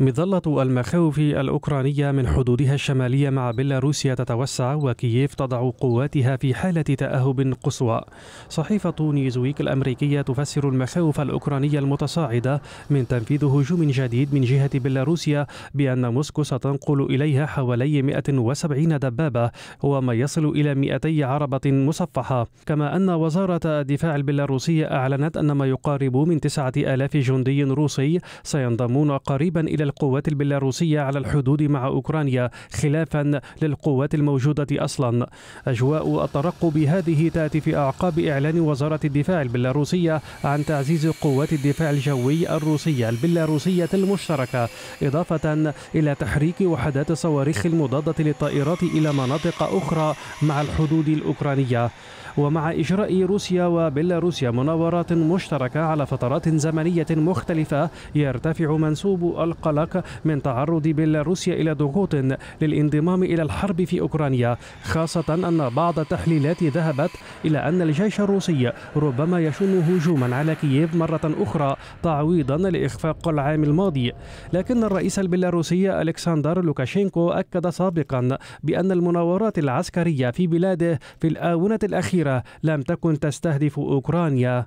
مظلة المخاوف الأوكرانية من حدودها الشمالية مع بيلاروسيا تتوسع وكييف تضع قواتها في حالة تأهب قصوى. صحيفة نيوزويك الأمريكية تفسر المخاوف الأوكرانية المتصاعدة من تنفيذ هجوم جديد من جهة بيلاروسيا بأن موسكو ستنقل إليها حوالي 170 دبابة وما يصل إلى 200 عربة مصفحة، كما أن وزارة الدفاع البيلاروسية أعلنت أن ما يقارب من 9000 جندي روسي سينضمون قريبا إلى القوات البيلاروسية على الحدود مع أوكرانيا خلافا للقوات الموجودة أصلا أجواء الترقب هذه تأتي في أعقاب إعلان وزارة الدفاع البيلاروسية عن تعزيز قوات الدفاع الجوي الروسية البيلاروسية المشتركة إضافة إلى تحريك وحدات الصواريخ المضادة للطائرات إلى مناطق أخرى مع الحدود الأوكرانية ومع إجراء روسيا وبيلاروسيا مناورات مشتركة على فترات زمنية مختلفة يرتفع منسوب القلق القلق من تعرض بيلاروسيا إلى ضغوط للانضمام إلى الحرب في أوكرانيا خاصة أن بعض التحليلات ذهبت إلى أن الجيش الروسي ربما يشن هجوما على كييف مرة أخرى تعويضا لإخفاق العام الماضي لكن الرئيس البيلاروسي ألكسندر لوكاشينكو أكد سابقا بأن المناورات العسكرية في بلاده في الآونة الأخيرة لم تكن تستهدف أوكرانيا